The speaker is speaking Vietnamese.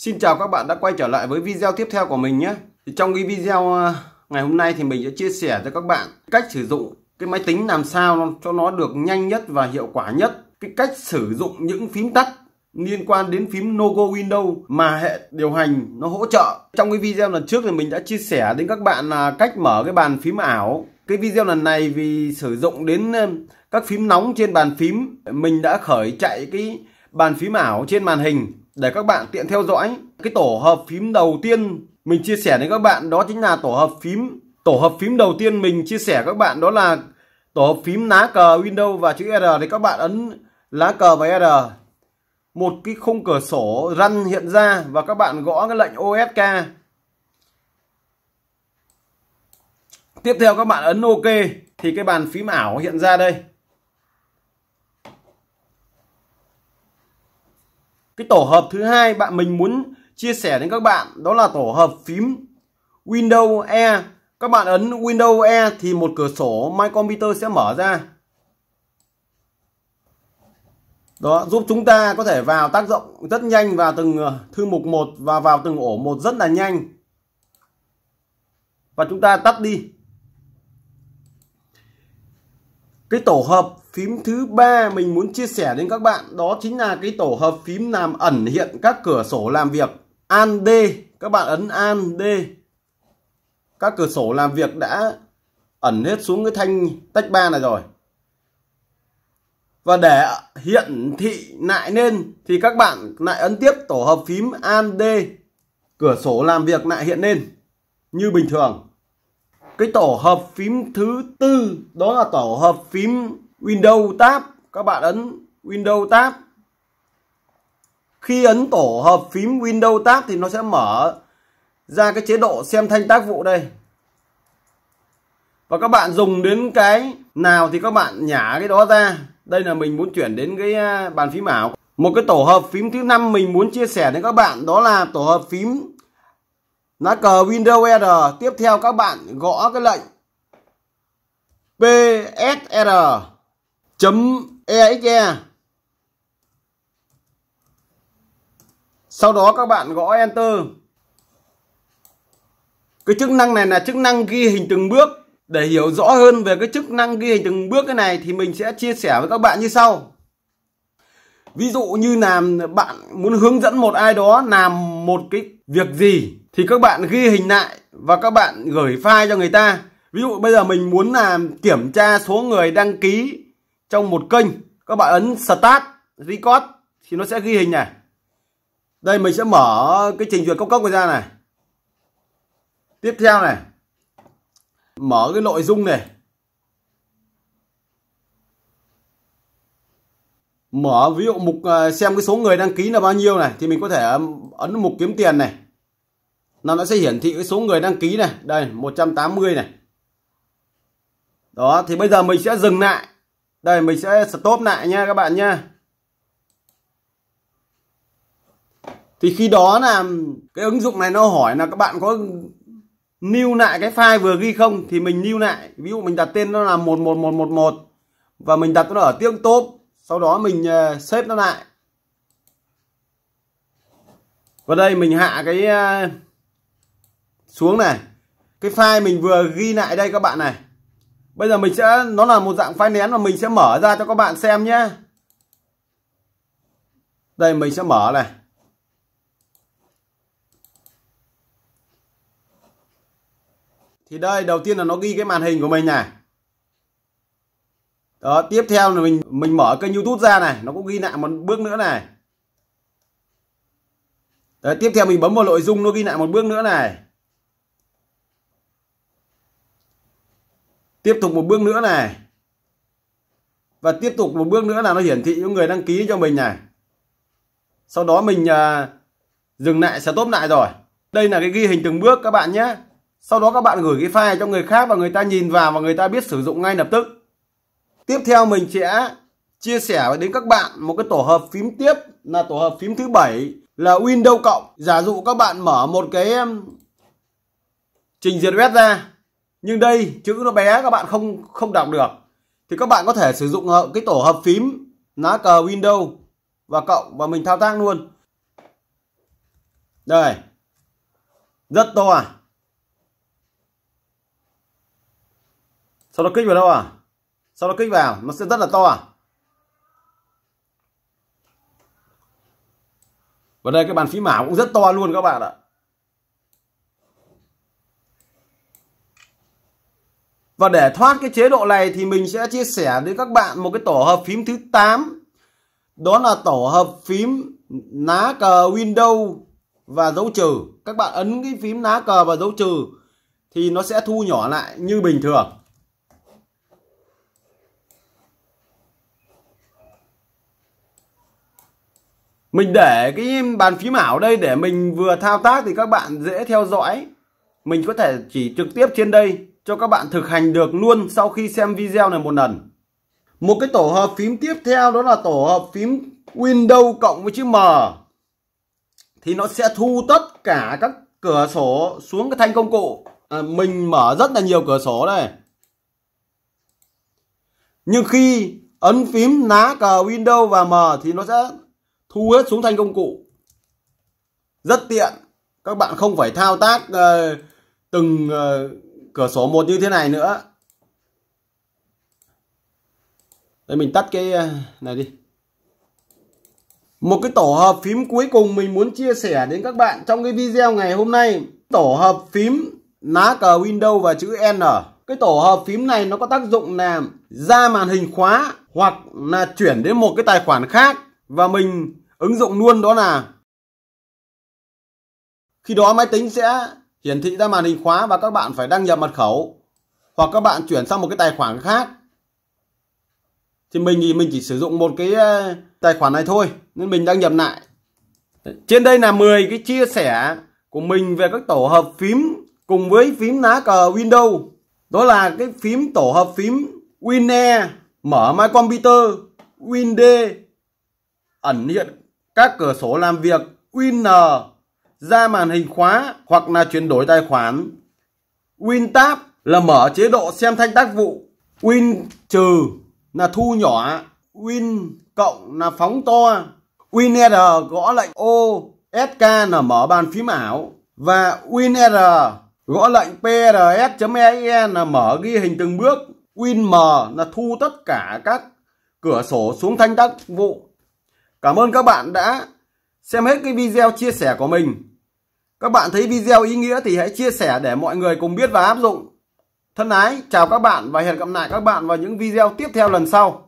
Xin chào các bạn đã quay trở lại với video tiếp theo của mình nhé. trong cái video à, ngày hôm nay thì mình sẽ chia sẻ cho các bạn cách sử dụng cái máy tính làm sao cho nó được nhanh nhất và hiệu quả nhất. Cái cách sử dụng những phím tắt liên quan đến phím logo Windows mà hệ điều hành nó hỗ trợ. Trong cái video lần trước thì mình đã chia sẻ đến các bạn là cách mở cái bàn phím ảo. Cái video lần này vì sử dụng đến à, các phím nóng trên bàn phím, mình đã khởi chạy cái bàn phím ảo trên màn hình để các bạn tiện theo dõi. Cái tổ hợp phím đầu tiên mình chia sẻ đến các bạn đó chính là tổ hợp phím. Tổ hợp phím đầu tiên mình chia sẻ các bạn đó là tổ hợp phím lá cờ Windows và chữ R thì các bạn ấn lá cờ và R. Một cái khung cửa sổ răn hiện ra và các bạn gõ cái lệnh OSK. Tiếp theo các bạn ấn OK thì cái bàn phím ảo hiện ra đây. cái tổ hợp thứ hai bạn mình muốn chia sẻ đến các bạn đó là tổ hợp phím Windows E các bạn ấn Windows E thì một cửa sổ My Computer sẽ mở ra đó giúp chúng ta có thể vào tác động rất nhanh vào từng ờ, thư mục một và vào từng ổ một rất là nhanh và chúng ta tắt đi cái tổ hợp phím thứ ba mình muốn chia sẻ đến các bạn đó chính là cái tổ hợp phím làm ẩn hiện các cửa sổ làm việc an d các bạn ấn an d các cửa sổ làm việc đã ẩn hết xuống cái thanh tách ba này rồi và để hiện thị lại lên thì các bạn lại ấn tiếp tổ hợp phím an d cửa sổ làm việc lại hiện lên như bình thường cái tổ hợp phím thứ tư đó là tổ hợp phím Windows Tab các bạn ấn Windows Tab khi ấn tổ hợp phím Windows Tab thì nó sẽ mở ra cái chế độ xem thanh tác vụ đây và các bạn dùng đến cái nào thì các bạn nhả cái đó ra đây là mình muốn chuyển đến cái à, bàn phím ảo một cái tổ hợp phím thứ năm mình muốn chia sẻ đến các bạn đó là tổ hợp phím lá cờ Windows R tiếp theo các bạn gõ cái lệnh psr exe e. sau đó các bạn gõ enter cái chức năng này là chức năng ghi hình từng bước để hiểu rõ hơn về cái chức năng ghi hình từng bước cái này thì mình sẽ chia sẻ với các bạn như sau ví dụ như làm bạn muốn hướng dẫn một ai đó làm một cái việc gì thì các bạn ghi hình lại và các bạn gửi file cho người ta ví dụ bây giờ mình muốn làm kiểm tra số người đăng ký trong một kênh các bạn ấn start record thì nó sẽ ghi hình này đây mình sẽ mở cái trình duyệt cấp cốc ra này tiếp theo này mở cái nội dung này mở ví dụ mục ờ, xem cái số người đăng ký là bao nhiêu này thì mình có thể ấn mục kiếm tiền này nó sẽ hiển thị cái số người đăng ký này đây 180 này đó thì bây giờ mình sẽ dừng lại đây mình sẽ stop lại nha các bạn nha thì khi đó là cái ứng dụng này nó hỏi là các bạn có lưu lại cái file vừa ghi không thì mình lưu lại ví dụ mình đặt tên nó là 11111 và mình đặt nó ở tiếng top sau đó mình ờ, xếp nó lại và đây mình hạ cái ờ, xuống này cái file mình vừa ghi lại đây các bạn này bây giờ mình sẽ nó là một dạng file nén mà mình sẽ mở ra cho các bạn xem nhé đây mình sẽ mở này thì đây đầu tiên là nó ghi cái màn hình của mình này đó tiếp theo là mình mình mở kênh youtube ra này nó cũng ghi lại một bước nữa này Đấy, tiếp theo mình bấm vào nội dung nó ghi lại một bước nữa này tiếp tục một bước nữa này và tiếp tục một bước nữa là nó hiển thị những người đăng ký cho mình này sau đó mình à, dừng lại sẽ tốt lại rồi đây là cái ghi hình từng bước các bạn nhé sau đó các bạn gửi cái file cho người khác và người ta nhìn vào và người ta biết sử dụng ngay lập tức tiếp theo mình sẽ chia sẻ đến các bạn một cái tổ hợp phím tiếp là tổ hợp phím thứ bảy là Windows cộng giả dụ các bạn mở một cái trình duyệt web ra nhưng đây chữ nó bé các bạn không không đọc được thì các bạn có thể sử dụng ờ, cái tổ hợp phím lá cờ Windows và cộng và mình thao tác luôn đây rất to à sau đó kích vào đâu à sau đó kích vào nó sẽ rất là to à? và đây cái bàn phím ảo cũng rất to luôn các bạn ạ Và để thoát cái chế độ này thì mình sẽ chia sẻ với các bạn một cái tổ hợp phím thứ 8. Đó là tổ hợp phím ná cờ Windows và dấu trừ. Các bạn ấn cái phím ná cờ và dấu trừ thì nó sẽ thu nhỏ lại như bình thường. mình để cái bàn phím ảo đây để mình vừa thao tác thì các bạn dễ theo dõi mình có thể chỉ trực tiếp trên đây cho các bạn thực hành được luôn sau khi xem video này một lần một cái tổ hợp phím tiếp theo đó là tổ hợp phím Windows cộng với chữ M thì nó sẽ thu tất cả các cửa sổ xuống cái thanh công cụ à, mình mở rất là nhiều cửa sổ đây nhưng khi ấn phím ná cờ Windows và M thì nó sẽ thu hết xuống thanh công cụ rất tiện các bạn không phải thao tác uh, từng uh, cửa sổ một như thế này nữa đây mình tắt cái ờ, này đi một cái tổ hợp phím cuối cùng mình muốn chia sẻ đến các bạn trong cái video ngày hôm nay tổ hợp phím lá cờ Windows và chữ N cái tổ hợp phím này nó có tác dụng là ra màn hình khóa hoặc là chuyển đến một cái tài khoản khác và mình ứng dụng luôn đó là khi đó máy tính sẽ hiển thị ra màn hình khóa và các bạn phải đăng nhập mật khẩu hoặc các bạn chuyển sang một cái tài khoản khác thì mình thì mình chỉ sử dụng một cái ờ, tài khoản này thôi nên mình đăng nhập lại trên đây là 10 cái chia sẻ của mình về các tổ hợp phím cùng với phím lá cờ Windows đó là cái phím tổ hợp phím Win E mở máy computer Win D ẩn hiện các cửa sổ làm việc WinR ra màn hình khóa hoặc là chuyển đổi tài khoản. Win Tab là mở chế độ xem thanh tác vụ. Win trừ là thu nhỏ. Win cộng là phóng to. Win R gõ lệnh O, SK là mở bàn phím ảo. Và Win R gõ lệnh PRS.EE là mở ghi hình từng bước. Win M là thu tất cả các cửa sổ xuống thanh tác vụ. Cảm ơn các bạn đã xem hết cái video chia sẻ của mình. Các bạn thấy video ý nghĩa thì hãy chia sẻ để mọi người cùng biết và áp dụng. Thân ái, chào các bạn và hẹn gặp lại các bạn vào những video tiếp theo lần sau.